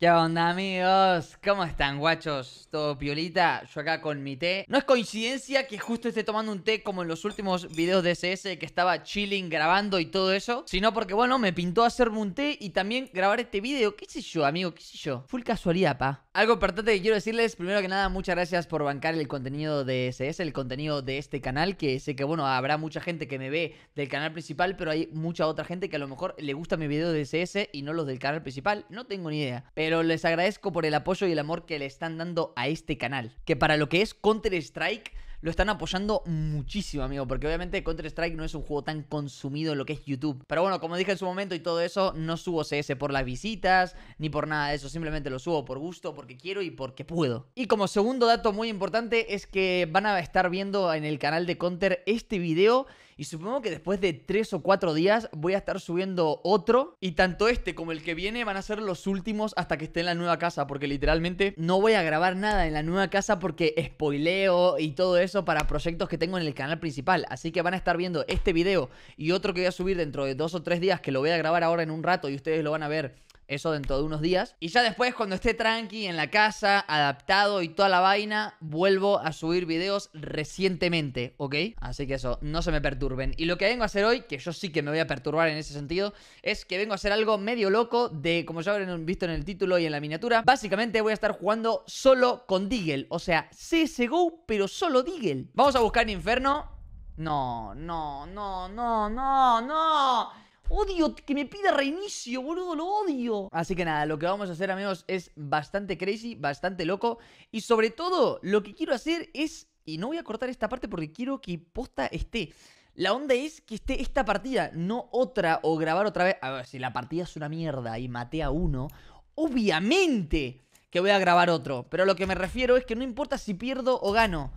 ¿Qué onda amigos? ¿Cómo están guachos? ¿Todo piolita? Yo acá con mi té No es coincidencia que justo esté tomando un té como en los últimos videos de SS Que estaba chilling, grabando y todo eso Sino porque bueno, me pintó hacerme un té y también grabar este video ¿Qué sé yo amigo? ¿Qué sé yo? Full casualidad pa Algo importante que quiero decirles Primero que nada, muchas gracias por bancar el contenido de SS El contenido de este canal Que sé que bueno, habrá mucha gente que me ve del canal principal Pero hay mucha otra gente que a lo mejor le gusta mi video de SS y no los del canal principal No tengo ni idea Pero pero les agradezco por el apoyo y el amor que le están dando a este canal, que para lo que es Counter-Strike lo están apoyando muchísimo, amigo, porque obviamente Counter-Strike no es un juego tan consumido en lo que es YouTube. Pero bueno, como dije en su momento y todo eso, no subo CS por las visitas ni por nada de eso, simplemente lo subo por gusto, porque quiero y porque puedo. Y como segundo dato muy importante es que van a estar viendo en el canal de Counter este video y supongo que después de 3 o 4 días voy a estar subiendo otro. Y tanto este como el que viene van a ser los últimos hasta que esté en la nueva casa. Porque literalmente no voy a grabar nada en la nueva casa porque spoileo y todo eso para proyectos que tengo en el canal principal. Así que van a estar viendo este video y otro que voy a subir dentro de 2 o 3 días que lo voy a grabar ahora en un rato y ustedes lo van a ver eso dentro de unos días. Y ya después, cuando esté tranqui en la casa, adaptado y toda la vaina, vuelvo a subir videos recientemente, ¿ok? Así que eso, no se me perturben. Y lo que vengo a hacer hoy, que yo sí que me voy a perturbar en ese sentido, es que vengo a hacer algo medio loco de, como ya habrán visto en el título y en la miniatura, básicamente voy a estar jugando solo con Deagle. O sea, CSGO, pero solo Deagle. Vamos a buscar Inferno. No, no, no, no, no, no. Odio que me pida reinicio, boludo, lo odio. Así que nada, lo que vamos a hacer, amigos, es bastante crazy, bastante loco. Y sobre todo, lo que quiero hacer es... Y no voy a cortar esta parte porque quiero que posta esté. La onda es que esté esta partida, no otra, o grabar otra vez. A ver, si la partida es una mierda y maté a uno, obviamente que voy a grabar otro. Pero lo que me refiero es que no importa si pierdo o gano.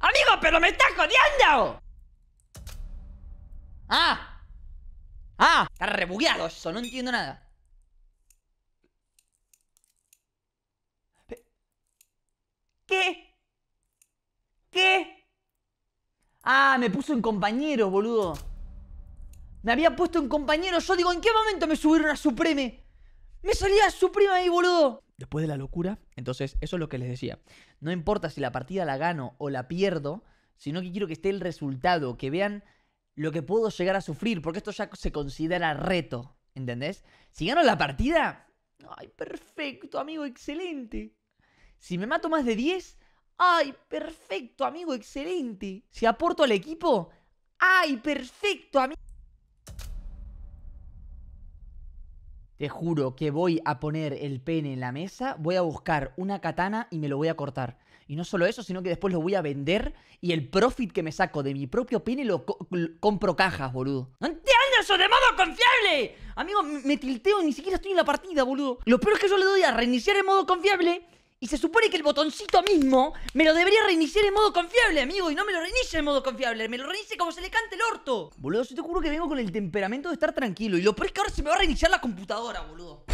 ¡Amigo, pero me estás jodiendo! ¡Ah! ¡Ah! Está rebugueado eso, no entiendo nada. ¿Qué? ¿Qué? Ah, me puso en compañero, boludo. Me había puesto en compañero. Yo digo, ¿en qué momento me subieron a Supreme? Me salía Supreme ahí, boludo. Después de la locura, entonces, eso es lo que les decía. No importa si la partida la gano o la pierdo, sino que quiero que esté el resultado, que vean lo que puedo llegar a sufrir, porque esto ya se considera reto, ¿entendés? Si gano la partida, ay, perfecto, amigo, excelente. Si me mato más de 10, ay, perfecto, amigo, excelente. Si aporto al equipo, ay, perfecto, amigo. Te juro que voy a poner el pene en la mesa, voy a buscar una katana y me lo voy a cortar. Y no solo eso, sino que después lo voy a vender y el profit que me saco de mi propio pene lo, compro cajas, boludo. ¡No de modo confiable! Amigo, me tilteo y ni siquiera estoy en la partida, boludo. Lo peor es que yo le doy a reiniciar en modo confiable y se supone que el botoncito mismo me lo debería reiniciar en modo confiable, amigo. Y no me lo reinicia en modo confiable. Me lo reinicia como se le cante el orto. Boludo, si te juro que vengo con el temperamento de estar tranquilo. Y lo peor es que ahora se me va a reiniciar la computadora, boludo.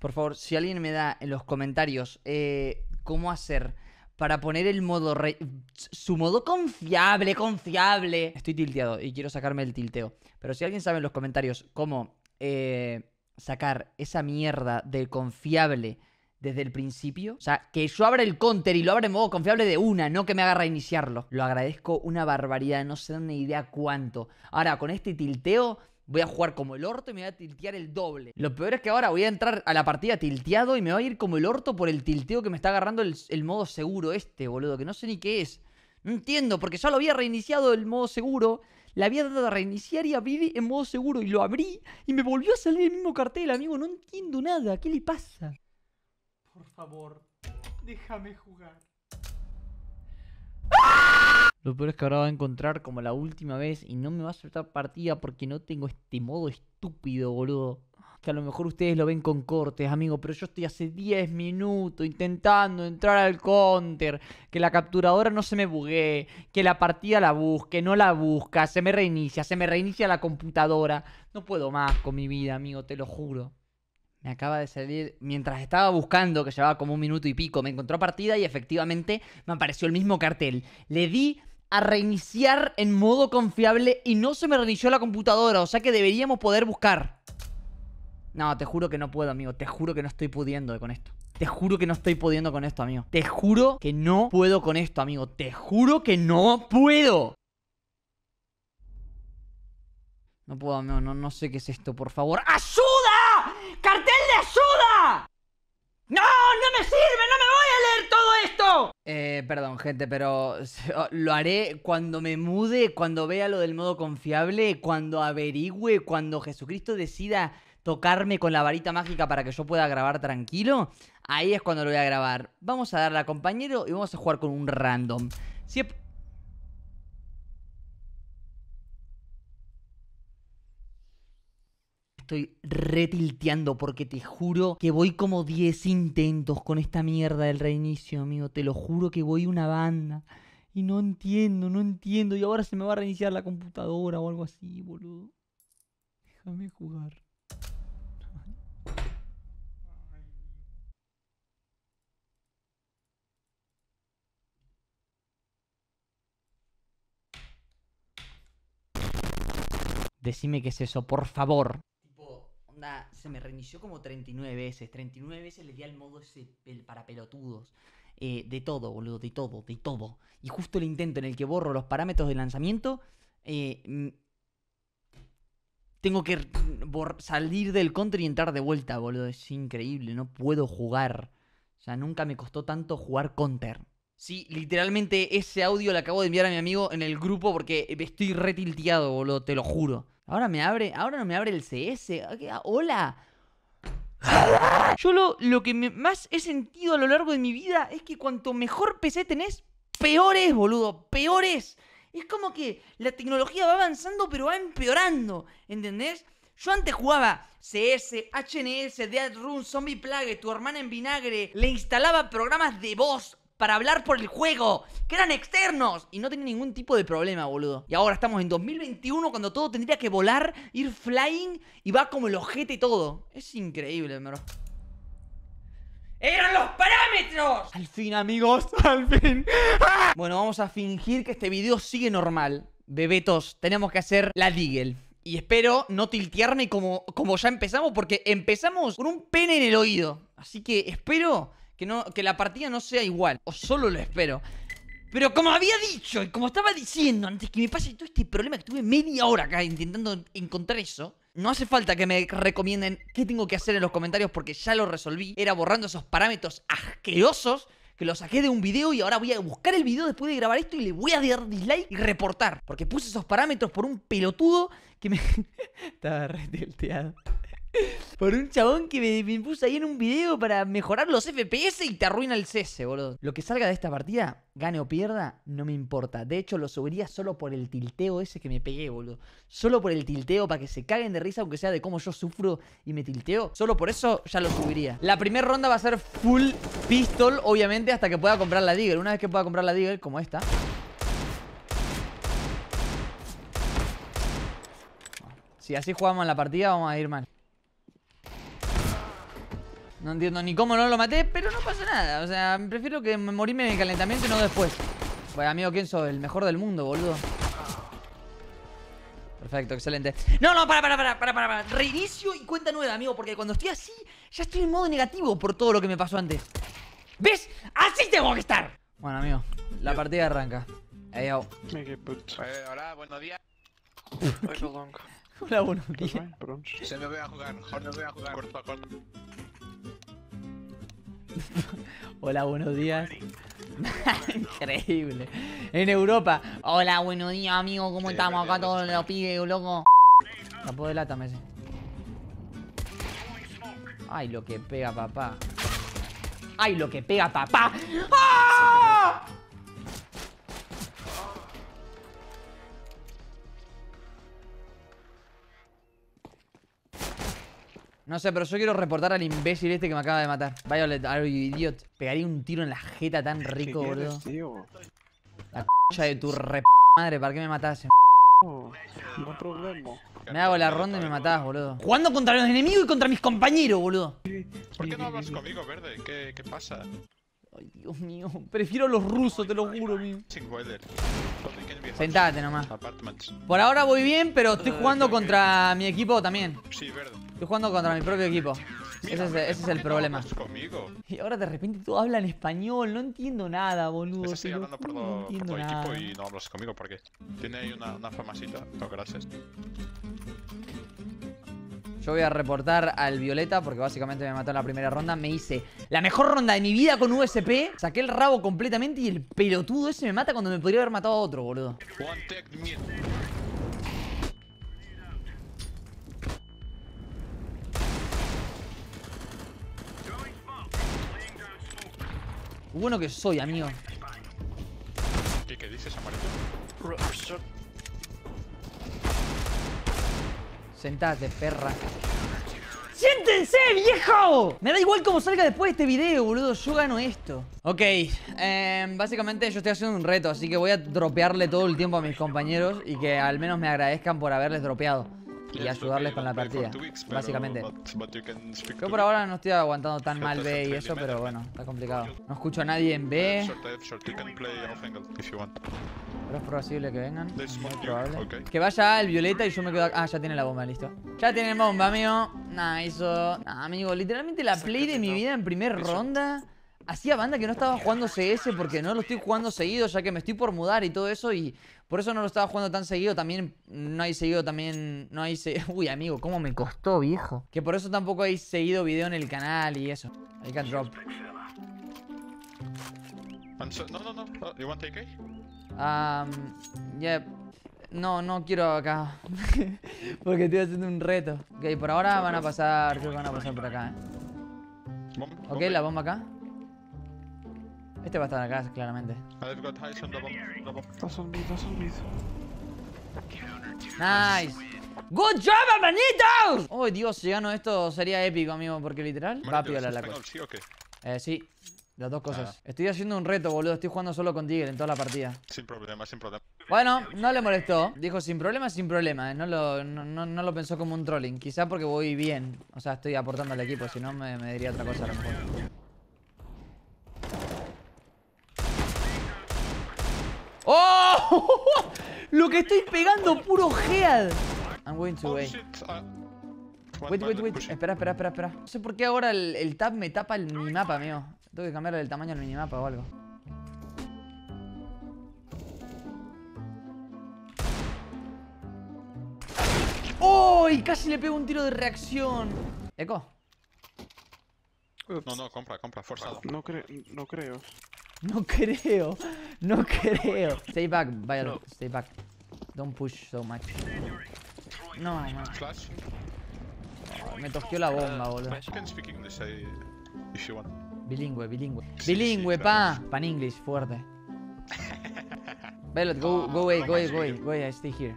Por favor, si alguien me da en los comentarios eh, cómo hacer para poner el modo... Re... Su modo confiable, confiable. Estoy tilteado y quiero sacarme el tilteo. Pero si alguien sabe en los comentarios cómo eh, sacar esa mierda del confiable desde el principio. O sea, que yo abra el counter y lo abra en modo confiable de una, no que me haga reiniciarlo. Lo agradezco una barbaridad, no sé ni idea cuánto. Ahora, con este tilteo Voy a jugar como el orto y me voy a tiltear el doble. Lo peor es que ahora voy a entrar a la partida tilteado y me va a ir como el orto por el tilteo que me está agarrando el, modo seguro este, boludo. Que no sé ni qué es. No entiendo, porque ya lo había reiniciado el modo seguro. La había dado a reiniciar y abrí en modo seguro y lo abrí y me volvió a salir el mismo cartel, amigo. No entiendo nada. ¿Qué le pasa? Por favor, déjame jugar. Lo peor es que ahora va a encontrar como la última vez y no me va a aceptar partida porque no tengo este modo estúpido, boludo. Que a lo mejor ustedes lo ven con cortes, amigo, pero yo estoy hace 10 minutos intentando entrar al counter. Que la capturadora no se me buguee, que la partida la busque, no la busca, se me reinicia, se me reinicia la computadora. No puedo más con mi vida, amigo, te lo juro. Me acaba de salir, mientras estaba buscando, que llevaba como un minuto y pico, me encontró partida y efectivamente me apareció el mismo cartel. Le di a reiniciar en modo confiable y no se me reinició la computadora, o sea que deberíamos poder buscar. No, te juro que no puedo, amigo. Te juro que no estoy pudiendo con esto. Te juro que no estoy pudiendo con esto, amigo. Te juro que no puedo con esto, amigo. Te juro que no puedo. No puedo, amigo. No, no sé qué es esto, por favor. ¡Ayuda! ¡Cartel de ayuda! ¡No! ¡No me sirve! ¡No me voy a leer todo esto! Eh, perdón, gente, pero oh, lo haré cuando me mude, cuando vea lo del modo confiable, cuando averigüe, cuando Jesucristo decida tocarme con la varita mágica para que yo pueda grabar tranquilo. Ahí es cuando lo voy a grabar. Vamos a darle a compañero y vamos a jugar con un random. Si estoy retilteando porque te juro que voy como 10 intentos con esta mierda del reinicio, amigo. Te lo juro que voy una banda. Y no entiendo, no entiendo. Y ahora se me va a reiniciar la computadora o algo así, boludo. Déjame jugar. Decime qué es eso, por favor se me reinició como 39 veces. 39 veces le di al modo ese para pelotudos. Eh, de todo, boludo, de todo, de todo. Y justo el intento en el que borro los parámetros de lanzamiento, eh, tengo que salir del counter y entrar de vuelta, boludo. Es increíble, no puedo jugar. O sea, nunca me costó tanto jugar counter. Sí, literalmente ese audio lo acabo de enviar a mi amigo en el grupo porque estoy retilteado, boludo, te lo juro. Ahora me abre, ahora no me abre el CS. Ah, ah, hola. ¡Ah! Yo lo, que más he sentido a lo largo de mi vida es que cuanto mejor PC tenés, peor es, boludo, peor es. Es como que la tecnología va avanzando pero va empeorando, ¿entendés? Yo antes jugaba CS, HNS, Dead Room, Zombie Plague, Tu Hermana en Vinagre, le instalaba programas de voz para hablar por el juego, que eran externos y no tenía ningún tipo de problema, boludo. Y ahora estamos en 2021 cuando todo tendría que volar, ir flying y va como el ojete todo. Es increíble, bro. ¡Eran los parámetros! Al fin, amigos, al fin. Bueno, vamos a fingir que este video sigue normal. Bebetos, tenemos que hacer la Deagle. Y espero no tiltearme como, como ya empezamos, porque empezamos con un pene en el oído. Así que espero que, no, que la partida no sea igual, o solo lo espero. Pero como había dicho y como estaba diciendo antes que me pase todo este problema que tuve media hora acá intentando encontrar eso, no hace falta que me recomienden qué tengo que hacer en los comentarios porque ya lo resolví. Era borrando esos parámetros asquerosos que lo saqué de un video y ahora voy a buscar el video después de grabar esto y le voy a dar dislike y reportar. Porque puse esos parámetros por un pelotudo que me... Estaba tilteado Por un chabón que me, me, ahí en un video para mejorar los FPS y te arruina el cese, boludo. Lo que salga de esta partida, gane o pierda, no me importa. De hecho, lo subiría solo por el tilteo ese que me pegué, boludo. Solo por el tilteo, para que se caguen de risa, aunque sea de cómo yo sufro y me tilteo. Solo por eso ya lo subiría. La primera ronda va a ser full pistol, obviamente, hasta que pueda comprar la Digger. Una vez que pueda comprar la Digger, como esta. Si así jugamos la partida, vamos a ir mal. No entiendo ni cómo no lo maté, pero no pasa nada. O sea, prefiero que morirme en el calentamiento y no después. Bueno, pues, amigo, ¿quién soy? El mejor del mundo, boludo. Perfecto, excelente. No, no, para, para, para, para, para. Reinicio y cuenta nueva, amigo, porque cuando estoy así, ya estoy en modo negativo por todo lo que me pasó antes. ¿Ves? ¡Así tengo que estar! Bueno, amigo, la partida arranca. Hey, yo. Eh, hola, buenos días. hola, buenos días. Se me voy a jugar, mejor voy a jugar. Corto, corto. Hola, buenos días. Increíble. En Europa. Hola, buenos días, amigo. ¿Cómo estamos acá todos los pibes, loco? Tampoco de lata, sé Ay, lo que pega, papá. Ay, lo que pega, papá. ¡Ah! No sé, pero yo quiero reportar al imbécil este que me acaba de matar. Vaya you idiot. Pegaría un tiro en la jeta tan rico, boludo. La c de tu re madre, ¿para qué me mataste? Eh? problema. Me hago la ronda y me matás, boludo. Jugando contra los enemigos y contra mis compañeros, boludo. ¿Por qué no hablas conmigo, verde? qué pasa? Ay, Dios mío. Prefiero los rusos, te lo juro, Sentate nomás. Por ahora voy bien, pero estoy jugando contra mi equipo también. Sí, verdad. Estoy jugando contra mi propio equipo. Ese es, el problema. Y ahora de repente tú hablas en español. No entiendo nada, boludo. Estoy hablando por, no por equipo y no hablas conmigo qué? tiene ahí una, una famacita. No, gracias. Yo voy a reportar al Violeta porque básicamente me mató en la primera ronda. Me hice la mejor ronda de mi vida con USP. Saqué el rabo completamente y el pelotudo ese me mata cuando me podría haber matado a otro, boludo. Bueno que soy, amigo. de perra. ¡Siéntense, viejo! Me da igual cómo salga después de este video, boludo. Yo gano esto. Ok, em, básicamente yo estoy haciendo un reto, así que voy a dropearle todo el tiempo a mis compañeros y que al menos me agradezcan por haberles dropeado y ayudarles con la partida, básicamente. Yo por ahora no estoy aguantando tan mal B y eso, pero bueno, está complicado. No escucho a nadie en B es probable que vengan. Que vaya el violeta y yo me quedo Ah, ya tiene la bomba, listo. Ya tiene bomba, amigo. Nice. eso. amigo, literalmente la play de este, mi vida en primera ronda. Hacía banda que no estaba jugando CS porque no lo estoy jugando seguido, ya que me estoy por mudar y todo eso. Y por eso no lo estaba jugando tan seguido. También no hay seguido, también no hay seguido. Uy, amigo, cómo me costó, viejo. Que por eso tampoco hay seguido video en el canal y eso. I can drop. No, no, no. Oh, you want AK? Um, No, no quiero acá. Porque estoy haciendo un reto. Ok, por ahora van a pasar. van a pasar por acá, eh. Ok, la bomba acá. Este va a estar acá, claramente. Nice. Good job, hermanitos. Oh, Dios, si gano esto sería épico, amigo, porque literal rápido la Eh, sí. Las dos cosas. Estoy haciendo un reto, boludo. Estoy jugando solo con Tigre en toda la partida. Sin problema, sin problema. Bueno, no le molestó. Dijo sin problema, sin problema. ¿eh? No lo, no, lo pensó como un trolling. Quizá porque voy bien. O sea, estoy aportando al equipo. Si no, me, diría otra cosa lo ¡Oh! lo que estoy pegando, puro head. I'm going to oh, ah. wait. Wait, wait, wait. Espera, espera, espera, No sé por qué ahora el, el tab me tapa el, mi mapa, mío. Tengo que cambiarle el tamaño al minimapa o algo. ¡Oh! casi le pego un tiro de reacción. ¿Eco? No, no, compra, compra, forzado. No, creo no creo. No creo. No creo. Stay back, vaya, stay back. Don't push so much. No, no. Flash. me tosqueó la bomba, boludo. Bilingüe, bilingüe. bilingüe, pa. Pan English, fuerte. Velot, go, go away, go go away, go stay here.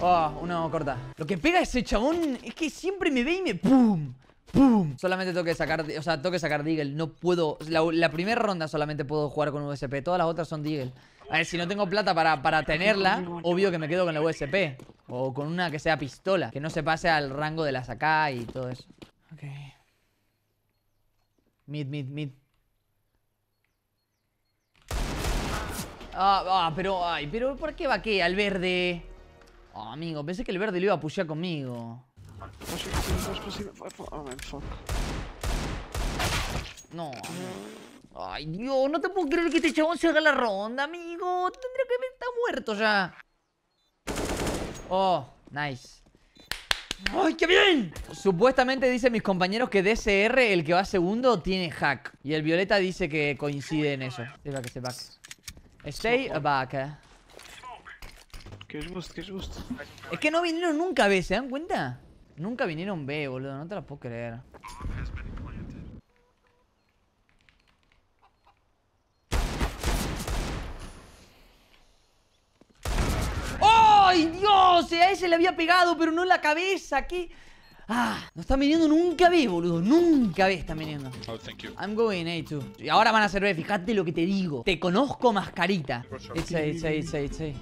Oh, una corta. Lo que pega ese chabón es que siempre me ve y me... ¡Pum! ¡Pum! Solamente tengo que sacar... O sea, tengo que sacar Deagle. No puedo... La, primera ronda solamente puedo jugar con USP. Todas las otras son Deagle. A ver, si no tengo plata para, para tenerla, obvio que me quedo con la USP. O con una que sea pistola. Que no se pase al rango de la acá y todo eso. Ok. Mid, mid, mid. Ah, ah, pero, ay, pero ¿por qué va qué? Al verde. Ah, amigo, pensé que el verde lo iba a pushear conmigo. No. Ay, Dios, no te puedo creer que este chabón se haga la ronda, amigo. Tendría que haber Está muerto ya. Oh, nice. ¡Ay, qué bien! Supuestamente dicen mis compañeros que DSR, el que va segundo, tiene hack. Y el Violeta dice que coincide en eso. Stay back, stay back. Stay back. Que Es que no vinieron nunca B, ¿se dan cuenta? Nunca vinieron B, boludo. No te lo puedo creer. ¡Ay, Dios! Eh, a ese le había pegado, pero no en la cabeza. ¿Qué? Ah, no están viniendo nunca B, boludo. Nunca B están viniendo. Oh, I'm going eh, Y ahora van a ser B. Eh, fíjate lo que te digo. Te conozco, mascarita. It's A, it's A, it's it's A.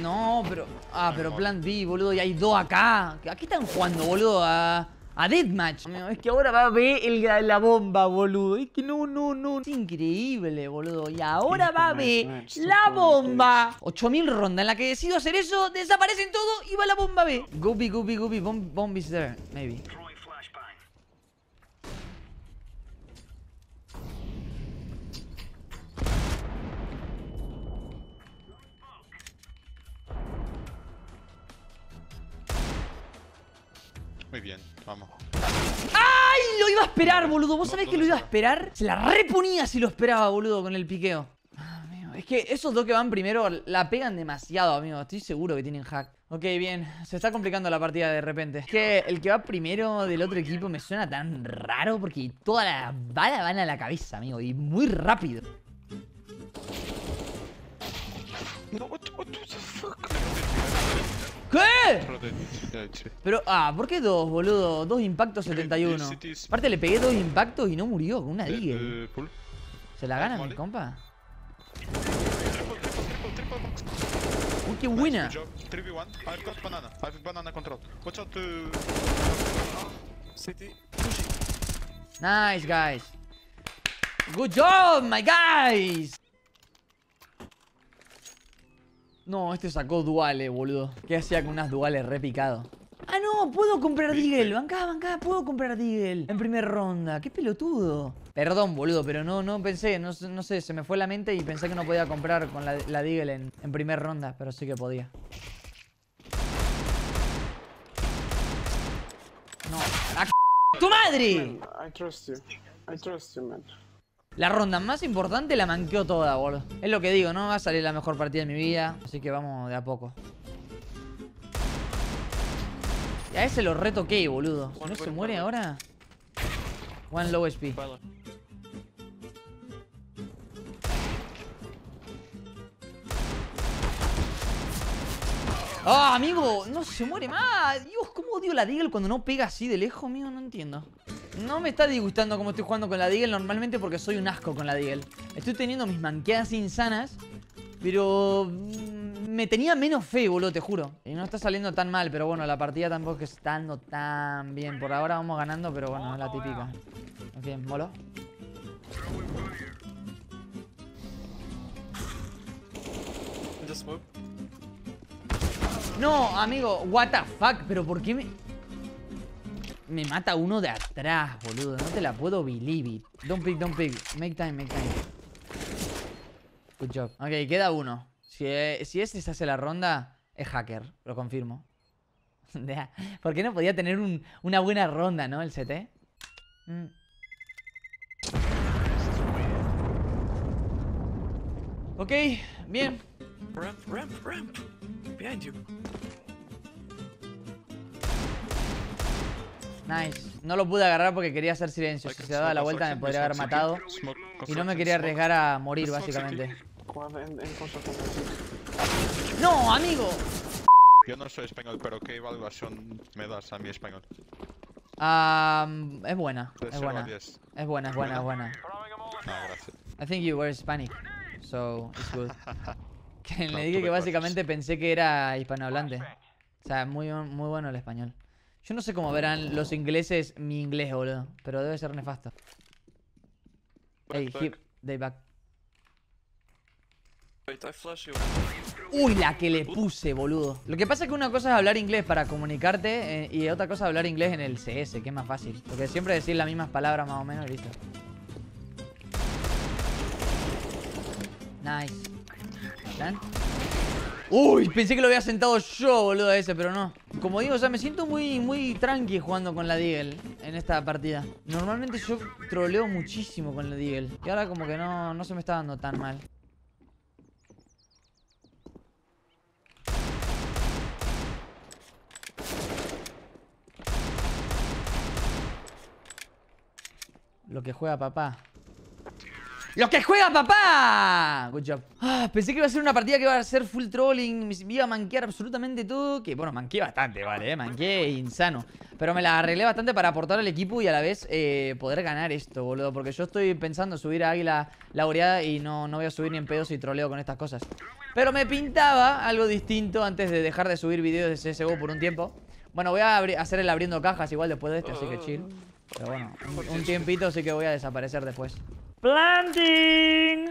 No, pero... Ah, pero plan B, boludo. Y hay dos acá. ¿A qué están jugando, boludo? A... Ah, a Deathmatch. es que ahora va a ver el, la bomba, boludo. Es que no, no, no. Es increíble, boludo. Y ahora va a ver la bomba. 8000 rondas en la que decido hacer eso. Desaparecen todo y va la bomba B. Goopy, goopy, goopy. Bomb, bomb is there. Maybe. Muy bien, vamos. ¡Ay! Lo iba a esperar, boludo. ¿Vos sabés que lo iba a esperar? Se la reponía si lo esperaba, boludo, con el piqueo. Ah, es que esos dos que van primero la pegan demasiado, amigo. Estoy seguro que tienen hack. Ok, bien. Se está complicando la partida de repente. Es que el que va primero del otro equipo me suena tan raro porque todas las balas van a la cabeza, amigo. Y muy rápido. No, what, what fuck? ¿Qué? Pero, ah, ¿por qué dos, boludo? Dos impactos 71. Aparte le pegué dos impactos y no murió, una digue. ¿Se la gana mi compa? Uy, qué buena. Nice, guys. Good job, my guys. No, este sacó duales, boludo. ¿Qué hacía con unas duales repicado? Ah, no, puedo comprar Deagle. Bancá, bancá, puedo comprar Deagle. En primera ronda. Qué pelotudo. Perdón, boludo, pero no, no pensé. No, sé, se me fue la mente y pensé que no podía comprar con la, la Deagle en, primera ronda, pero sí que podía. No, ¡Tu madre! I trust you. I trust you, man. La ronda más importante la manqueó toda, boludo. Es lo que digo, no va a salir la mejor partida de mi vida. Así que vamos de a poco. Ya a ese lo retoqué, boludo. Si no se muere ahora... One low HP. ¡Ah, amigo! ¡No se muere más! Dios, ¿cómo odio la Deagle cuando no pega así de lejos, amigo? No entiendo. No me está disgustando como estoy jugando con la Deagle normalmente porque soy un asco con la Deagle. Estoy teniendo mis manqueadas insanas, pero mm, me tenía menos fe, boludo, te juro. Y no está saliendo tan mal, pero bueno, la partida tampoco está tan bien. Por ahora vamos ganando, pero bueno, es la típica. En fin, molo. No, amigo, what the fuck, pero ¿por qué me...? me mata uno de atrás, boludo. No te la puedo believe it. Don't pick, don't pick. Make time, make time. Good job. Ok, queda uno. Si, e, si este se hace la ronda, es hacker. Lo confirmo. ¿Por qué no podía tener una buena ronda, no? El CT. Mm. Ok, bien. Ramp, ramp, ramp. Behind you. Nice. No lo pude agarrar porque quería hacer silencio. Si se daba la vuelta me podría haber matado. Y no me quería arriesgar a morir, básicamente. ¡No, amigo! Yo no soy español, pero ¿qué evaluación me das a mi español? es buena, es buena. Es buena, es buena, es buena. No, gracias. I think you were Hispanic, so it's good. le dije que básicamente pensé que era hispanohablante. O sea, muy, muy bueno el español. Yo no sé cómo verán los ingleses mi inglés, boludo. Pero debe ser nefasto. Hey, hip, day back. Uy, la que le puse, boludo. Lo que pasa es que una cosa es hablar inglés para comunicarte eh, y otra cosa es hablar inglés en el CS, que es más fácil. Porque siempre decir las mismas palabras más o menos, listo. Nice. Uy, pensé que lo había sentado yo, boludo, a ese, pero no. Como digo, o sea, me siento muy, muy tranqui jugando con la Deagle en esta partida. Normalmente yo troleo muchísimo con la Deagle. Y ahora como que no, no se me está dando tan mal. Lo que juega papá. Lo que juega papá! Good job. Ah, pensé que iba a ser una partida que iba a ser full trolling. Me iba a manquear absolutamente todo. Que bueno, manqué bastante, vale, ¿eh? manqué insano. Pero me la arreglé bastante para aportar al equipo y a la vez eh, poder ganar esto, boludo. Porque yo estoy pensando subir a Águila Laureada y no, no voy a subir ni en pedos y troleo con estas cosas. Pero me pintaba algo distinto antes de dejar de subir videos de CSGO por un tiempo. Bueno, voy a hacer el abriendo cajas igual después de este, así que chill. Pero bueno, un, un tiempito sí que voy a desaparecer después. Planting.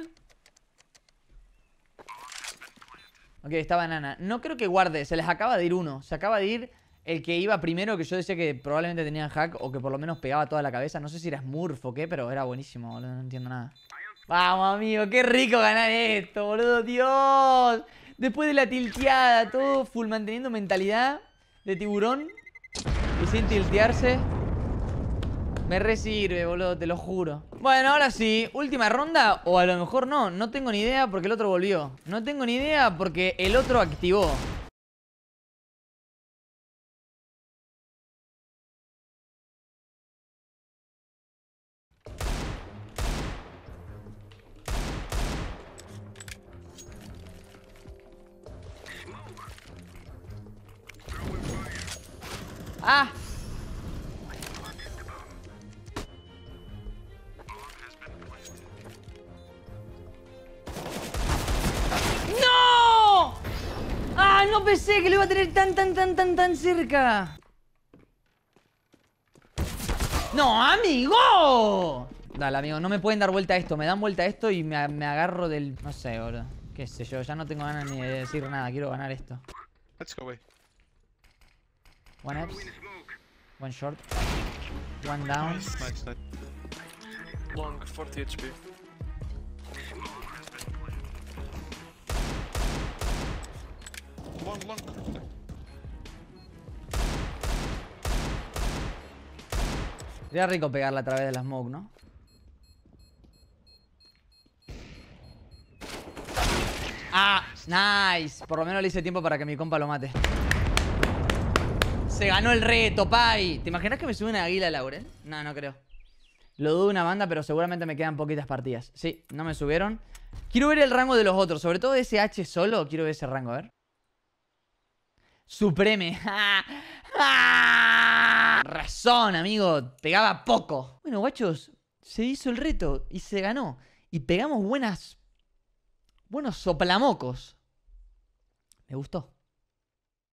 Ok, esta banana. No creo que guarde. Se les acaba de ir uno. Se acaba de ir el que iba primero, que yo decía que probablemente tenía hack o que por lo menos pegaba toda la cabeza. No sé si era Smurf o qué, pero era buenísimo, boludo. No entiendo nada. Vamos, amigo. Qué rico ganar esto, boludo. Dios. Después de la tilteada, todo full manteniendo mentalidad de tiburón y sin tiltearse. Me resirve, boludo, te lo juro. Bueno, ahora sí, última ronda o a lo mejor no. No tengo ni idea porque el otro volvió. No tengo ni idea porque el otro activó. Ah, no pensé que lo iba a tener tan, tan, tan, tan, tan cerca. ¡No, amigo! Dale, amigo, no me pueden dar vuelta a esto. Me dan vuelta a esto y me, agarro del... No sé, boludo. Qué sé yo, ya no tengo ganas ni de decir nada. Quiero ganar esto. Let's go, away. One up, One short. One down. Long, 40 HP. Sería rico pegarla a través de la smoke, ¿no? Ah, nice. Por lo menos le hice tiempo para que mi compa lo mate. Se ganó el reto, Pai. ¿Te imaginas que me sube una águila, Laurel? No, no creo. Lo dudo una banda, pero seguramente me quedan poquitas partidas. Sí, no me subieron. Quiero ver el rango de los otros, sobre todo ese H solo. Quiero ver ese rango, a ver. Supreme. Razón, amigo. Pegaba poco. Bueno, guachos, se hizo el reto y se ganó. Y pegamos buenas. Buenos soplamocos. Me gustó.